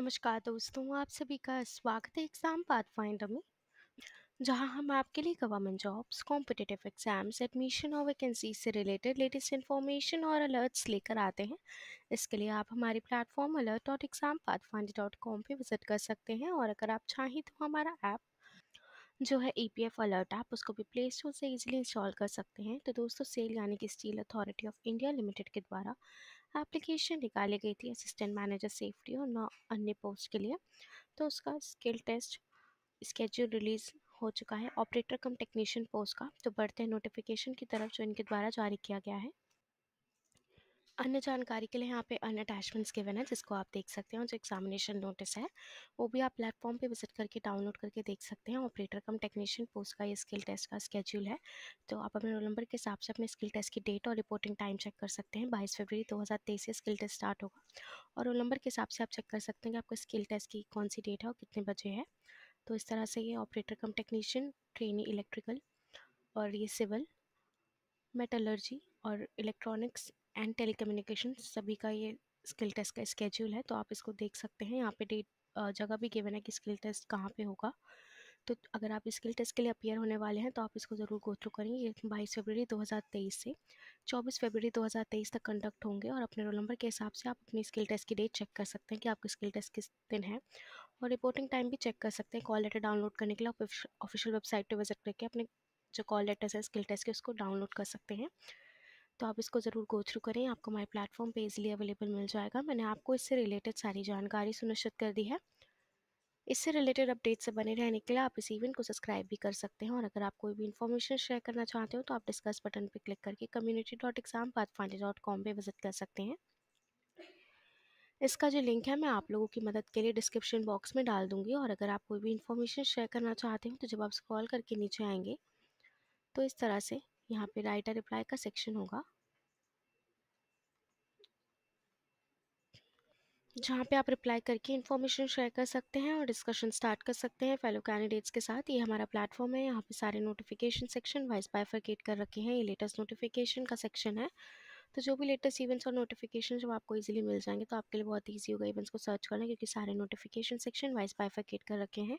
नमस्कार दोस्तों आप सभी का स्वागत है एग्ज़ाम पाथफाइंडर में जहां हम आपके लिए government jobs competitive exams admission और वैकेंसी से रिलेटेड लेटेस्ट इन्फॉर्मेशन और अलर्ट्स लेकर आते हैं इसके लिए आप हमारे platform alert dot exam pathfinder dot com पर विज़िट कर सकते हैं और अगर आप चाहें तो हमारा ऐप जो है ई अलर्ट आप उसको भी प्ले स्टोर से इजीली इंस्टॉल कर सकते हैं तो दोस्तों सेल यानी कि steel authority of India limited के द्वारा एप्लीकेशन निकाली गई थी असिस्टेंट मैनेजर सेफ्टी और नौ अन्य पोस्ट के लिए तो उसका स्किल टेस्ट स्केड्यूल रिलीज़ हो चुका है ऑपरेटर कम टेक्नीशियन पोस्ट का तो बढ़ते हैं नोटिफिकेशन की तरफ जो इनके द्वारा जारी किया गया है अन्य जानकारी के लिए यहाँ पे अन्य अटैचमेंट्स गिवन है जिसको आप देख सकते हैं जो एग्जामिनेशन नोटिस है वो भी आप प्लेटफॉर्म पे विजिट करके डाउनलोड करके देख सकते हैं ऑपरेटर कम टेक्नीशियन पोस्ट का ये स्किल टेस्ट का स्केड्यूल है तो आप अपने रोल नंबर के हिसाब से अपने स्किल टेस्ट की डेट और रिपोर्टिंग टाइम चेक कर सकते हैं बाईस फरवरी दो से स्किल टेस्ट स्टार्ट होगा और रोल नंबर के हिसाब से आप चेक कर सकते हैं कि आपके स्किल टेस्ट की कौन सी डेट है और कितने बजे है तो इस तरह से ये operator cum technician trainee electrical और ये सिविल मेटलर्जी और इलेक्ट्रॉनिक्स एंड टेली सभी का ये स्किल टेस्ट का स्केड्यूल है तो आप इसको देख सकते हैं यहाँ पे डेट जगह भी गिवन है कि स्किल टेस्ट कहाँ पे होगा तो अगर आप स्किल टेस्ट के लिए अपियर होने वाले हैं तो आप इसको ज़रूर गो थ्रू करेंगे ये बाईस फरवरी 2023 से 24 फरवरी 2023 तक कंडक्ट होंगे और अपने रोल नंबर के हिसाब से आप अपनी स्किल टेस्ट की डेट चेक कर सकते हैं कि आपकी स्किल टेस्ट किस दिन है और रिपोर्टिंग टाइम भी चेक कर सकते हैं कॉल लेटर डाउनलोड करने के लिए ऑफिशियल वेबसाइट पर विजिट करके अपने जो कॉल लेटर्स हैं स्किल टेस्ट के उसको डाउनलोड कर सकते हैं तो आप इसको ज़रूर गो थ्रू करें आपको हमारे प्लेटफॉर्म पे इजीली अवेलेबल मिल जाएगा मैंने आपको इससे रिलेटेड सारी जानकारी सुनिश्चित कर दी है इससे रिलेटेड अपडेट से बने रहने के लिए आप इस इवेंट को सब्सक्राइब भी कर सकते हैं और अगर आप कोई भी इन्फॉर्मेशन शेयर करना चाहते हो तो आप डिस्कस बटन पर क्लिक करके community dot exam path finder dot com पर विजिट कर सकते हैं इसका जो लिंक है मैं आप लोगों की मदद के लिए डिस्क्रिप्शन बॉक्स में डाल दूंगी और अगर आप कोई भी इन्फॉर्मेशन शेयर करना चाहते हो तो जब आप स्क्रॉल करके नीचे आएंगे तो इस तरह से यहाँ पे राइटर रिप्लाई का सेक्शन होगा जहाँ पे आप रिप्लाई करके इन्फॉर्मेशन शेयर कर सकते हैं और डिस्कशन स्टार्ट कर सकते हैं फेलो कैंडिडेट्स के साथ ये हमारा प्लेटफॉर्म है यहाँ पे सारे नोटिफिकेशन सेक्शन वाइस बाइफर्केट कर रखे हैं ये लेटेस्ट नोटिफिकेशन का सेक्शन है तो जो भी लेटेस्ट इवेंट्स और नोटिफिकेशन जो आपको इजीली मिल जाएंगे तो आपके लिए बहुत ईजी होगा इवेंट्स को सर्च करना क्योंकि सारे नोटिफिकेशन सेक्शन वाइस बाइफर्केट कर रखे हैं